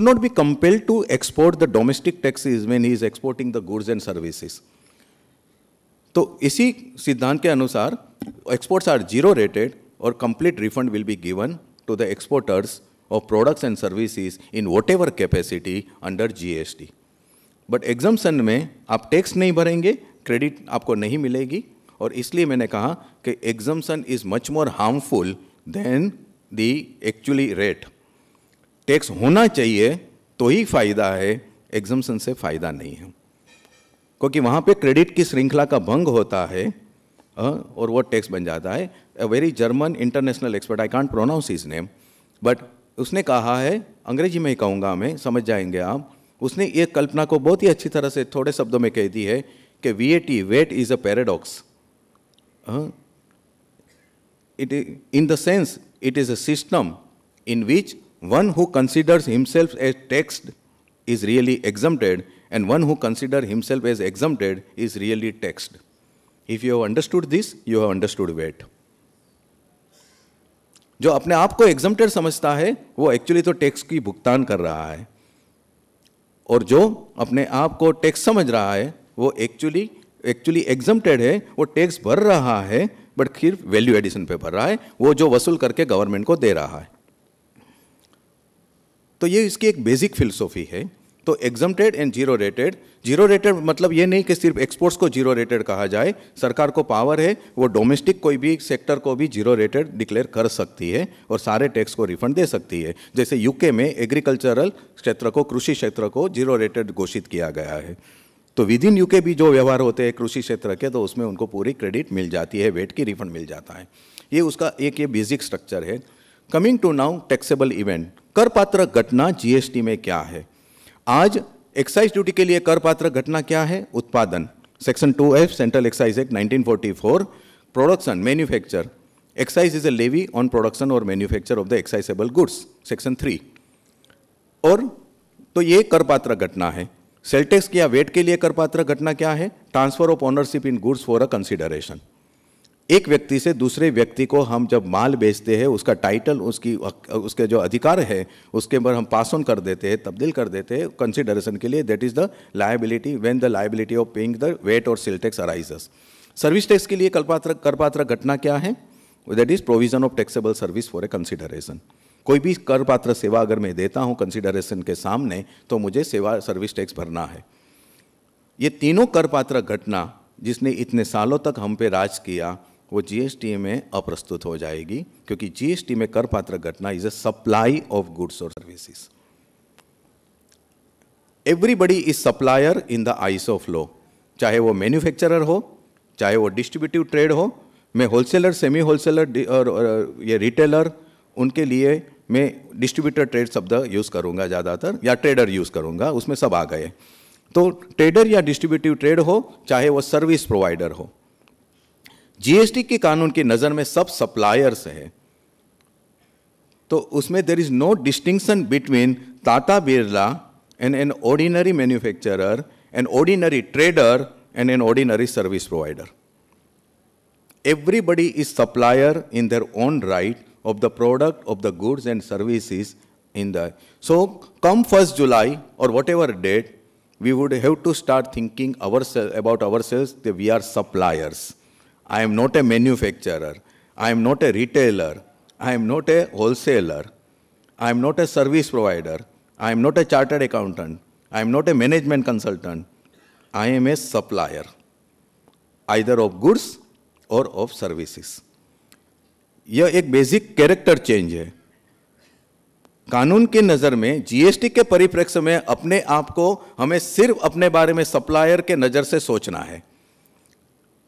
not be compelled to export the domestic taxes when he is exporting the goods and services. तो इसी सिद्धांत के अनुसार exports are zero rated or complete refund will be given to the exporters of products and services in whatever capacity under GST. But exemption में आप tax नहीं भरेंगे credit आपको नहीं मिलेगी और इसलिए मैंने कहा कि exemption is much more harmful than the actually rate tax होना चाहिए तो ही फायदा है एग्जम्सन से फायदा नहीं है क्योंकि वहां पे क्रेडिट की श्रृंखला का भंग होता है और वो टैक्स बन जाता है a very German international expert I can't pronounce his name but उसने कहा है अंग्रेजी में ही कहूँगा मैं समझ जाएंगे आप उसने ये कल्पना को बहुत ही अच्छी तरह से थोड़े शब्दों में कह दी है कि V A T VAT is a paradox it in the sense it is a system in which One who considers himself as taxed is really exempted, and one who considers himself as exempted is really taxed. If you have understood this, you have understood weight. जो अपने आप को exempted समझता है वो actually तो tax की भुगतान कर रहा है और जो अपने आप को टैक्स समझ रहा है वो एक्चुअली एक्चुअली एग्जम्प्टेड है वो टैक्स भर रहा है बट फिर वैल्यू एडिशन पे भर रहा है वो जो वसूल करके गवर्नमेंट को दे रहा है तो ये इसकी एक बेसिक फिलसोफी है तो exempted and zero rated zero rated मतलब ये नहीं कि सिर्फ एक्सपोर्ट्स को जीरो रेटेड कहा जाए सरकार को पावर है वो डोमेस्टिक कोई भी सेक्टर को भी जीरो रेटेड डिक्लेयर कर सकती है और सारे टैक्स को रिफंड दे सकती है जैसे यूके में एग्रीकल्चरल क्षेत्र को कृषि क्षेत्र को जीरो रेटेड घोषित किया गया है तो विद इन यूके भी जो व्यवहार होते हैं कृषि क्षेत्र के तो उसमें उनको पूरी क्रेडिट मिल जाती है वेट की रिफंड मिल जाता है ये उसका एक ये बेसिक स्ट्रक्चर है coming to now taxable event कर पात्र घटना जीएसटी में क्या है आज एक्साइज ड्यूटी के लिए कर पात्र घटना क्या है उत्पादन section two F central excise act 1944 production manufacture excise is a levy on production or manufacture of the excisable goods section three और तो ये करपात्र घटना है सेल्टेक्स या वेट के लिए करपात्र घटना क्या है transfer of ownership in goods for a consideration एक व्यक्ति से दूसरे व्यक्ति को हम जब माल बेचते हैं उसका टाइटल उसकी उसके जो अधिकार है उसके ऊपर हम पास ऑन कर देते हैं तब्दील कर देते हैं कंसिडरेशन के लिए that is the liability when the liability of paying the VAT or sale tax arises service tax के लिए कलपात्र करपात्र घटना क्या है that is provision of taxable service for a consideration कोई भी कर पात्र सेवा अगर मैं देता हूँ कंसिडरेशन के सामने तो मुझे सेवा सर्विस टैक्स भरना है ये तीनों कर पात्र घटना जिसने इतने सालों तक हम पे राज किया वो जीएसटी में अप्रस्तुत हो जाएगी क्योंकि जीएसटी में कर पात्र घटना is a supply of goods or services everybody is supplier in the eyes of law चाहे वो मैन्युफैक्चरर हो चाहे वो डिस्ट्रीब्यूटिव ट्रेड हो मैं होलसेलर सेमी होलसेलर और ये रिटेलर उनके लिए मैं डिस्ट्रीब्यूटर ट्रेड शब्द यूज़ करूँगा ज़्यादातर या ट्रेडर यूज़ करूँगा उसमें सब आ गए तो ट्रेडर या डिस्ट्रीब्यूटिव ट्रेड हो चाहे वो सर्विस प्रोवाइडर हो जीएसटी के कानून की नज़र में सब सप्लायर्स है तो उसमें there is no distinction between Tata Birla and an ordinary manufacturer an ordinary trader and an ordinary service provider everybody is supplier in their own right of the product of the goods and service in the so come first July or whatever date we would have to start thinking our about our sales we are suppliers I am not a manufacturer. I am not a retailer. I am not a wholesaler. I am not a service provider. I am not a chartered accountant. I am not a management consultant. I am a supplier, either of goods or of services. यह एक basic character change है कानून की नज़र में GST के परिप्रेक्ष्य में अपने आप को हमें सिर्फ अपने बारे में सप्लायर के नज़र से सोचना है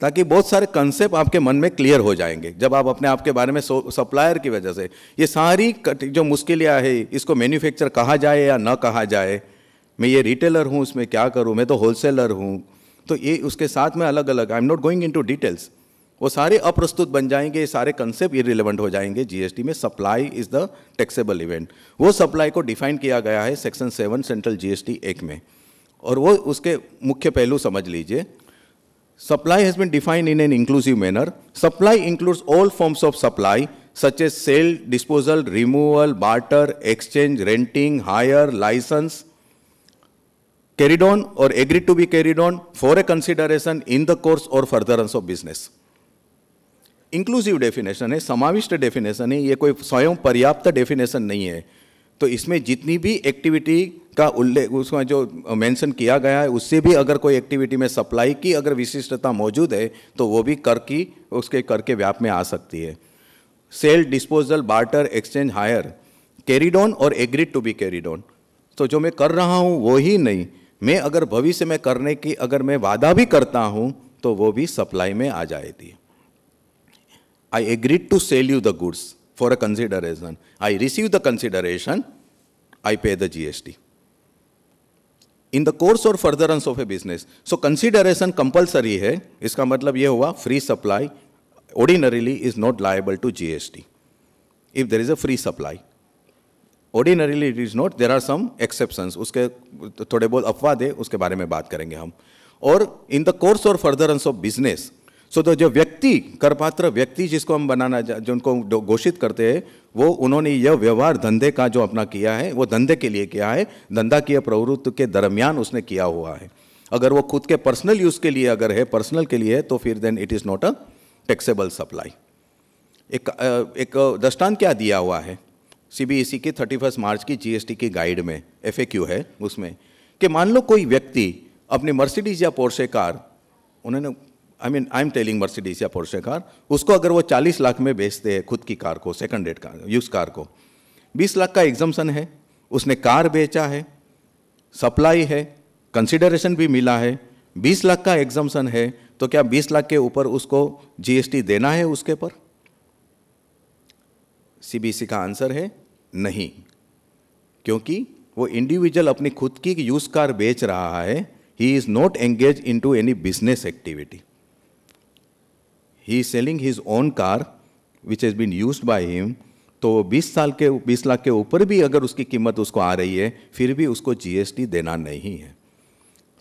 ताकि बहुत सारे कंसेप्ट आपके मन में क्लियर हो जाएंगे जब आप अपने आप के बारे में सप्लायर की वजह से ये सारी जो मुश्किलें है इसको मैन्युफैक्चर कहा जाए या ना कहा जाए मैं ये रिटेलर हूँ उसमें क्या करूँ मैं तो होलसेलर हूँ तो ये उसके साथ में अलग अलग I am not going into details वो सारे अप्रस्तुत बन जाएंगे सारे कंसेप्ट इरिलेवेंट हो जाएंगे जीएसटी में supply is the taxable event वो सप्लाई को डिफाइन किया गया है section seven central GST act में और वो उसके मुख्य पहलू समझ लीजिए Supply has been defined in an inclusive manner. Supply includes all forms of supply, such as sale, disposal, removal, barter, exchange, renting, hire, license, carried on or agreed to be carried on for a consideration in the course or furtherance of business. Inclusive definition है समाविष्ट definition है ये कोई स्वयं पर्याप्त definition नहीं है तो इसमें जितनी भी एक्टिविटी का उल्लेख उसमें जो मेंशन किया गया है उससे भी अगर कोई एक्टिविटी में सप्लाई की अगर विशिष्टता मौजूद है तो वो भी कर की उसके कर के व्याप में आ सकती है sale disposal barter exchange hire carried on or agreed to be carried on तो जो मैं कर रहा हूँ वो ही नहीं मैं अगर भविष्य में करने की अगर मैं वादा भी करता हूँ तो वो भी सप्लाई में आ जाएगी I agreed to sell you the goods for a consideration. I receive the consideration, I pay the GST. In the course or furtherance of a business so consideration compulsory है इसका मतलब ये हुआ free supply ordinarily is not liable to GST if there is a free supply ordinarily it is not there are some exceptions उसके थोड़े बहुत अफवाह दे उसके बारे में बात करेंगे हम और in the course or furtherance of business so तो जो व्यक्ति करपात्र व्यक्ति जिसको हम बनाना जिनको घोषित करते हैं वो उन्होंने यह व्यवहार धंधे का जो अपना किया है वो धंधे के लिए किया है धंधा की प्रवृत्त के दरमियान उसने किया हुआ है अगर वो खुद के पर्सनल यूज़ के लिए अगर है पर्सनल के लिए है तो फिर then it is not a taxable supply एक एक दृष्टांत क्या दिया हुआ है सी बी सीबीएसई की थर्टी फर्स्ट मार्च की जी एस टी की गाइड में एफ ए क्यू है उसमें कि मान लो कोई व्यक्ति अपनी मर्सिडीज या पोर्से कार उन्होंने I mean I am telling Mercedes या पोर्शे कार उसको अगर वो 40 लाख में बेचते हैं खुद की कार को second date car use car को 20 लाख का एग्जाम्सन है उसने कार बेचा है सप्लाई है कंसिडरेशन भी मिला है 20 लाख का एग्जाम्सन है तो क्या 20 लाख के ऊपर उसको जीएसटी देना है उसके पर सीबीसी का आंसर है नहीं क्योंकि वो इंडिविजुअल अपनी खुद की यूज कार बेच रहा है he is not engage into any business activity he selling his own car which has been use by him तो 20 साल के 20 लाख के ऊपर भी अगर उसकी कीमत उसको आ रही है फिर भी उसको जीएसटी देना नहीं है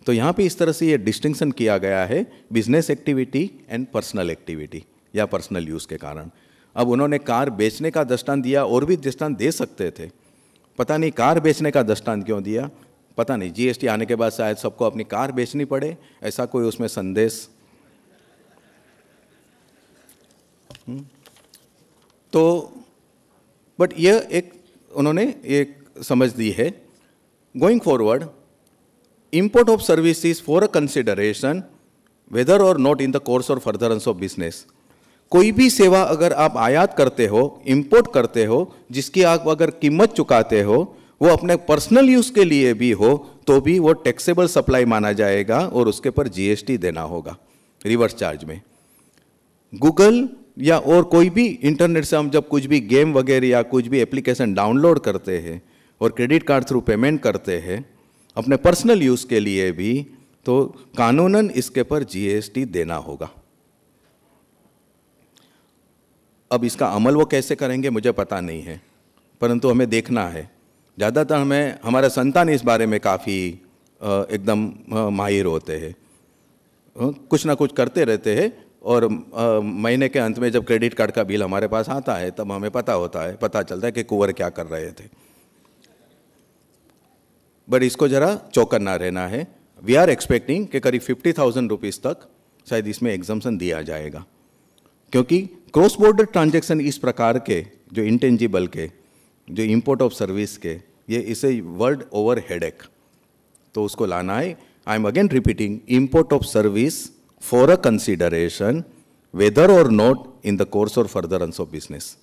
तो यहाँ पे इस तरह से ये डिस्टिंक्शन किया गया है business activity and personal activity या पर्सनल यूज़ के कारण अब उन्होंने कार बेचने का दृष्टान दिया और भी दृष्टान दे सकते थे पता नहीं कार बेचने का दृष्टान क्यों दिया पता नहीं जीएसटी आने के बाद शायद सबको अपनी कार बेचनी पड़े ऐसा कोई उसमें संदेश तो बट यह एक उन्होंने एक समझ दी है going forward import of services for a consideration whether or not in the course or furtherance of business कोई भी सेवा अगर आप आयात करते हो इम्पोर्ट करते हो जिसकी आप अगर कीमत चुकाते हो वो अपने पर्सनल यूज़ के लिए भी हो तो भी वो टैक्सेबल सप्लाई माना जाएगा और उसके पर जीएसटी देना होगा रिवर्स चार्ज में गूगल या और कोई भी इंटरनेट से हम जब कुछ भी गेम वगैरह या कुछ भी एप्लीकेशन डाउनलोड करते हैं और क्रेडिट कार्ड थ्रू पेमेंट करते हैं अपने पर्सनल यूज़ के लिए भी तो कानूनन इसके पर जीएसटी देना होगा अब इसका अमल वो कैसे करेंगे मुझे पता नहीं है परंतु हमें देखना है ज़्यादातर हमें हमारे संतान इस बारे में काफ़ी एकदम माहिर होते हैं कुछ ना कुछ करते रहते हैं और महीने के अंत में जब क्रेडिट कार्ड का बिल हमारे पास आता है तब हमें पता होता है पता चलता है कि कुंवर क्या कर रहे थे बट इसको ज़रा चौकन्ना रहना है वी आर एक्सपेक्टिंग कि करीब फिफ्टी थाउजेंड रुपीज़ तक शायद इसमें एग्जम्सन दिया जाएगा क्योंकि क्रॉस बॉर्डर ट्रांजेक्शन इस प्रकार के जो इंटेंजिबल के जो इम्पोर्ट ऑफ सर्विस के ये इसे वर्ल्ड ओवर हेडेक तो उसको लाना है I am again repeating import of service for a consideration whether or not in the course or furtherance of business.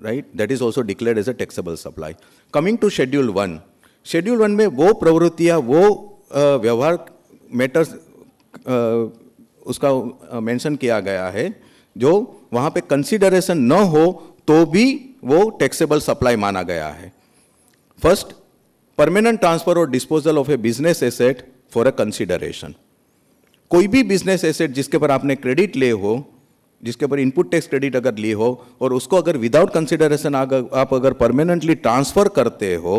Right? That is also declared as a taxable supply. Coming to Schedule 1. Schedule 1 mein wo pravrutiya wo uh, vyavhar matters uh, uska uh, mention kiya gaya hai jo wahan pe consideration na ho to bhi wo taxable supply mana gaya hai first permanent transfer or disposal of a business asset for a consideration कोई भी business asset जिसके पर आपने credit ले हो जिसके ऊपर input tax credit अगर लिए हो और उसको अगर विदाउट कंसिडरेशन आप अगर परमानेंटली ट्रांसफ़र करते हो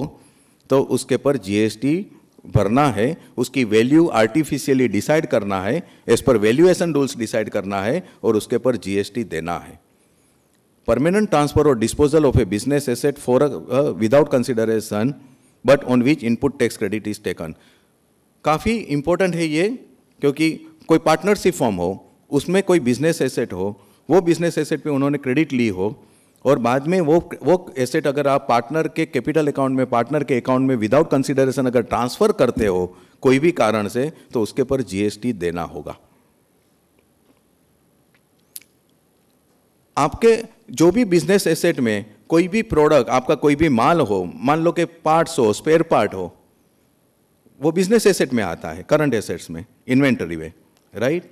तो उसके पर जीएसटी भरना है उसकी वैल्यू आर्टिफिशियली डिसाइड करना है as per valuation rules decide करना है और उसके पर जीएसटी देना है permanent transfer or disposal of a business asset for without consideration but on which input tax credit is taken काफ़ी इंपॉर्टेंट है ये क्योंकि कोई पार्टनरशिप फॉर्म हो उसमें कोई बिजनेस एसेट हो वो बिजनेस एसेट पे उन्होंने क्रेडिट ली हो और बाद में वो वो एसेट अगर आप पार्टनर के कैपिटल अकाउंट में पार्टनर के अकाउंट में विदाउट कंसिडरेशन अगर ट्रांसफ़र करते हो कोई भी कारण से तो उसके पर जीएसटी देना होगा आपके जो भी बिजनेस एसेट में कोई भी प्रोडक्ट आपका कोई भी माल हो मान लो कि पार्ट्स हो स्पेयर पार्ट हो वो बिजनेस एसेट में आता है करंट एसेट्स में इन्वेंटरी में राइट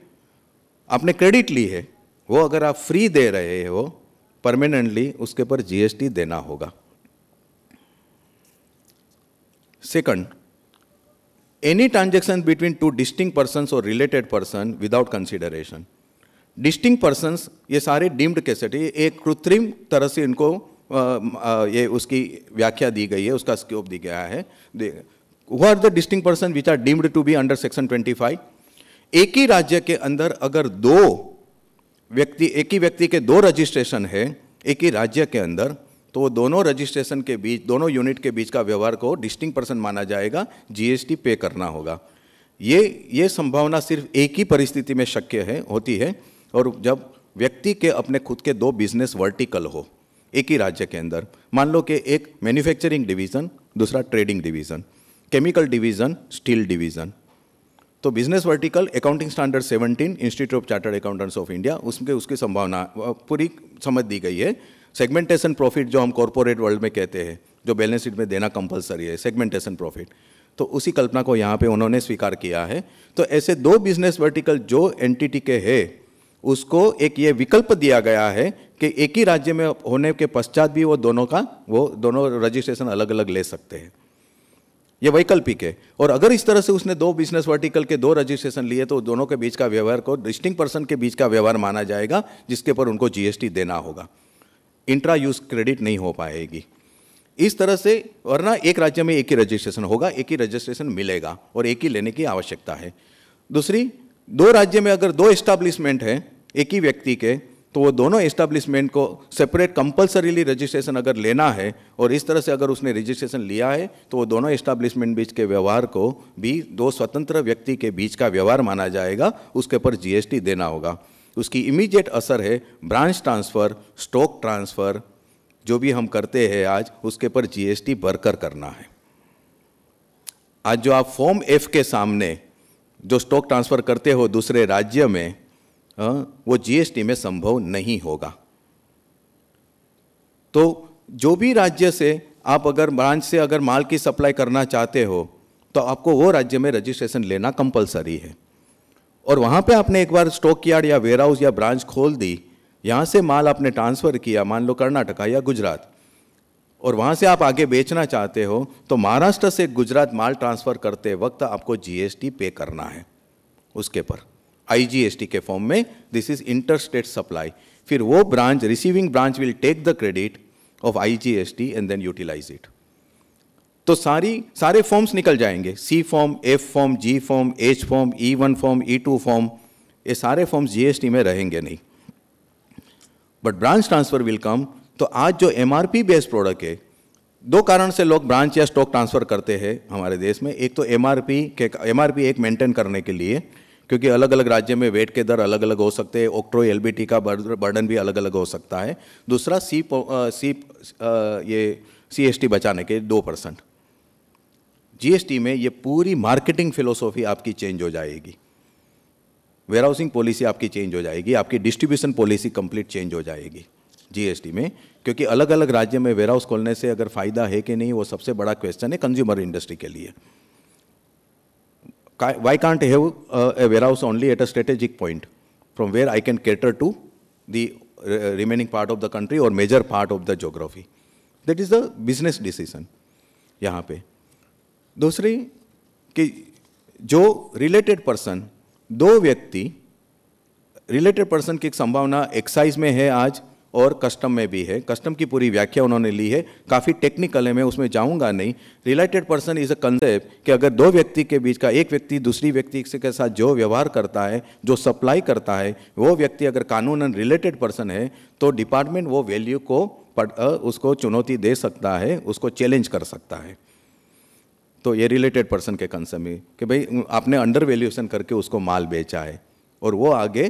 आपने क्रेडिट ली है वो अगर आप फ्री दे रहे हो परमानेंटली उसके पर जीएसटी देना होगा second any transaction between two distinct persons or related person without consideration distinct persons ये सारे डीम्ड कैसेट ये एक कृत्रिम तरह से इनको आ, आ, ये उसकी व्याख्या दी गई है उसका स्कोप दिया गया है who are the distinct person which are deemed to be under section 25 एक ही राज्य के अंदर अगर दो व्यक्ति एक ही व्यक्ति के दो रजिस्ट्रेशन है एक ही राज्य के अंदर तो दोनों रजिस्ट्रेशन के बीच दोनों यूनिट के बीच का व्यवहार को डिस्टिंग पर्सन माना जाएगा जीएसटी पे करना होगा ये ये संभावना सिर्फ एक ही परिस्थिति में शक्य है होती है और जब व्यक्ति के अपने खुद के दो बिजनेस वर्टिकल हो एक ही राज्य के अंदर मान लो कि एक मैन्युफैक्चरिंग डिवीज़न दूसरा trading division chemical division steel division तो business vertical accounting standard 17 institute of chartered accountants of India उसमें उसकी संभावना पूरी समझ दी गई है सेगमेंटेशन प्रॉफिट जो हम कॉरपोरेट वर्ल्ड में कहते हैं जो बैलेंस शीट में देना कंपलसरी है सेगमेंटेशन प्रॉफिट तो उसी कल्पना को यहाँ पे उन्होंने स्वीकार किया है तो ऐसे दो बिजनेस वर्टिकल जो एनटीटी के है उसको एक ये विकल्प दिया गया है कि एक ही राज्य में होने के पश्चात भी वो दोनों का वो दोनों रजिस्ट्रेशन अलग अलग ले सकते हैं ये वैकल्पिक है और अगर इस तरह से उसने दो बिजनेस वर्टिकल के दो रजिस्ट्रेशन लिए तो दोनों के बीच का व्यवहार को डिस्टिंग पर्सन के बीच का व्यवहार माना जाएगा जिसके पर उनको जीएसटी देना होगा इंट्रा यूज क्रेडिट नहीं हो पाएगी इस तरह से वरना एक राज्य में एक ही रजिस्ट्रेशन होगा एक ही रजिस्ट्रेशन मिलेगा और एक ही लेने की आवश्यकता है दूसरी दो राज्य में अगर दो एस्टाब्लिशमेंट हैं एक ही व्यक्ति के तो वो दोनों इस्टेब्लिशमेंट को सेपरेट कंपलसरीली रजिस्ट्रेशन अगर लेना है और इस तरह से अगर उसने रजिस्ट्रेशन लिया है तो वो दोनों इस्टेब्लिशमेंट बीच के व्यवहार को भी दो स्वतंत्र व्यक्ति के बीच का व्यवहार माना जाएगा उसके ऊपर जीएसटी देना होगा उसकी इमीडिएट असर है ब्रांच ट्रांसफ़र स्टॉक ट्रांसफ़र जो भी हम करते हैं आज उसके ऊपर जी बरकर करना है आज जो आप फॉर्म एफ के सामने जो स्टॉक ट्रांसफ़र करते हो दूसरे राज्य में हाँ, वो जीएसटी में संभव नहीं होगा तो जो भी राज्य से आप अगर ब्रांच से अगर माल की सप्लाई करना चाहते हो तो आपको वो राज्य में रजिस्ट्रेशन लेना कंपलसरी है और वहाँ पे आपने एक बार स्टॉक यार्ड या वेयरहाउस या ब्रांच खोल दी यहाँ से माल आपने ट्रांसफ़र किया मान लो कर्नाटका या गुजरात और वहाँ से आप आगे बेचना चाहते हो तो महाराष्ट्र से गुजरात माल ट्रांसफ़र करते वक्त आपको जीएसटी पे करना है उसके पर आईजीएसटी के फॉर्म में this is inter state supply फिर वो branch receiving branch will take the credit of IGST and then utilise it तो सारी सारे फॉर्म्स निकल जाएंगे C form F form G form H form E one form E two form ये सारे forms GST में रहेंगे नहीं but branch transfer will come तो आज जो M R P based product है दो कारण से लोग ब्रांच या स्टॉक ट्रांसफर करते हैं हमारे देश में एक तो एम आर पी के एम आर पी एक मेंटेन करने के लिए क्योंकि अलग अलग राज्य में वेट के दर अलग अलग हो सकते हैं ओक्ट्रो एल का बर्डन भी अलग अलग हो सकता है दूसरा सी सी ये टी बचाने के दो परसेंट टी में ये पूरी मार्केटिंग फिलोसॉफी आपकी चेंज हो जाएगी वेयर हाउसिंग पॉलिसी आपकी चेंज हो जाएगी आपकी डिस्ट्रीब्यूशन पॉलिसी कंप्लीट चेंज हो जाएगी जीएसटी में क्योंकि अलग अलग राज्य में वेयर हाउस खोलने से अगर फ़ायदा है कि नहीं वो सबसे बड़ा क्वेश्चन है कंज्यूमर इंडस्ट्री के लिए why can't I have uh, a warehouse only at a strategic point from where I can cater to the remaining part of the country or major part of the geography? That is the business decision यहाँ पे दूसरी कि जो related person दो व्यक्ति related person की संभावना excise में है आज और कस्टम में भी है कस्टम की पूरी व्याख्या उन्होंने ली है काफ़ी टेक्निकल है मैं उसमें जाऊंगा नहीं related person is a concept कि अगर दो व्यक्ति के बीच का एक व्यक्ति दूसरी व्यक्ति के साथ जो व्यवहार करता है जो सप्लाई करता है वो व्यक्ति अगर कानून रिलेटेड पर्सन है तो डिपार्टमेंट वो वैल्यू को पढ़ उसको चुनौती दे सकता है उसको चैलेंज कर सकता है तो ये रिलेटेड पर्सन के कंसेप्ट में कि भाई आपने अंडर वैल्यूशन करके उसको माल बेचा है और वो आगे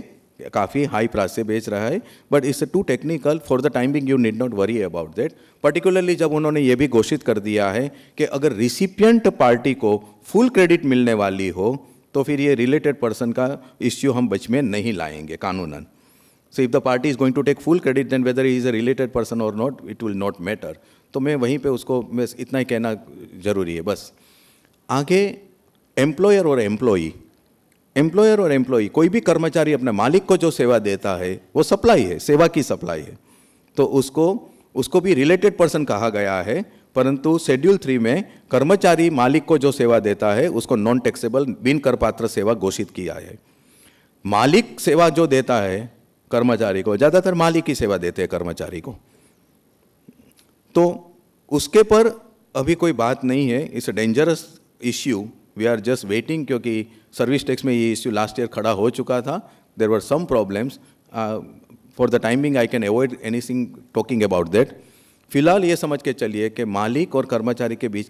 काफ़ी हाई प्राइस से बेच रहा है but it's too technical for the time being you need not worry about that particularly जब उन्होंने ये भी घोषित कर दिया है कि अगर रिसिपियंट पार्टी को फुल क्रेडिट मिलने वाली हो तो फिर ये रिलेटेड पर्सन का इश्यू हम बच में नहीं लाएंगे कानूनन so if the party is going to take full credit then whether is a related person or not it will not matter तो मैं वहीं पे उसको मैं इतना ही कहना ज़रूरी है बस आगे एम्प्लॉयर और एम्प्लॉई एम्प्लॉयर और एम्प्लॉई कोई भी कर्मचारी अपने मालिक को जो सेवा देता है वो सप्लाई है सेवा की सप्लाई है तो उसको उसको भी रिलेटेड पर्सन कहा गया है परंतु शेड्यूल थ्री में कर्मचारी मालिक को जो सेवा देता है उसको नॉन टैक्सेबल बिन करपात्र सेवा घोषित किया है मालिक सेवा जो देता है कर्मचारी को ज़्यादातर मालिक ही सेवा देते हैं कर्मचारी को तो उसके पर अभी कोई बात नहीं है इस dangerous issue we are just waiting क्योंकि सर्विस टैक्स में ये इश्यू लास्ट ईयर खड़ा हो चुका था there were some problems for the timing I can avoid anything talking about that फिलहाल ये समझ के चलिए कि मालिक और कर्मचारी के बीच